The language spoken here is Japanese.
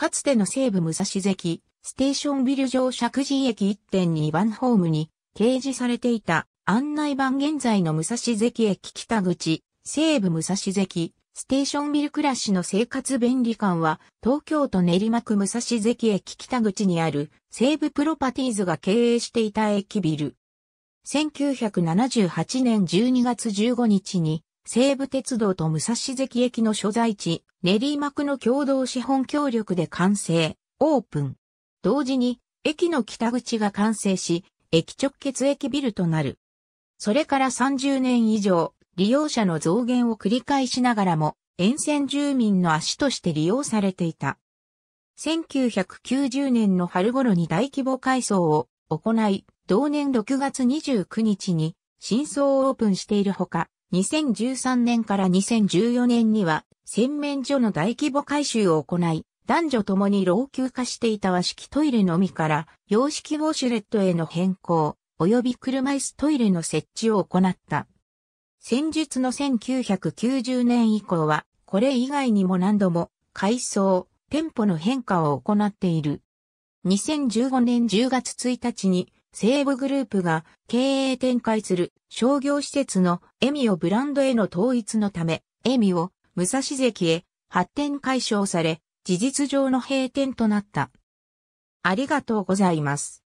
かつての西武武蔵関、ステーションビル上石神駅1.2番ホームに掲示されていた案内板現在の武蔵関駅北口、西武武蔵関、ステーションビル暮らしの生活便利館は、東京都練馬区武蔵関駅北口にある西武プロパティーズが経営していた駅ビル。1978年12月15日に西武鉄道と武蔵関駅の所在地、練馬区の共同資本協力で完成、オープン。同時に、駅の北口が完成し、駅直結駅ビルとなる。それから30年以上、利用者の増減を繰り返しながらも、沿線住民の足として利用されていた。1990年の春頃に大規模改装を行い、同年6月29日に新装オープンしているほか、2013年から2014年には、洗面所の大規模改修を行い、男女ともに老朽化していた和式トイレのみから、洋式ウォシュレットへの変更、及び車椅子トイレの設置を行った。戦術の1990年以降は、これ以外にも何度も、改装、店舗の変化を行っている。2015年10月1日に、西武グループが経営展開する商業施設のエミオブランドへの統一のため、エミオ、武蔵関へ発展解消され、事実上の閉店となった。ありがとうございます。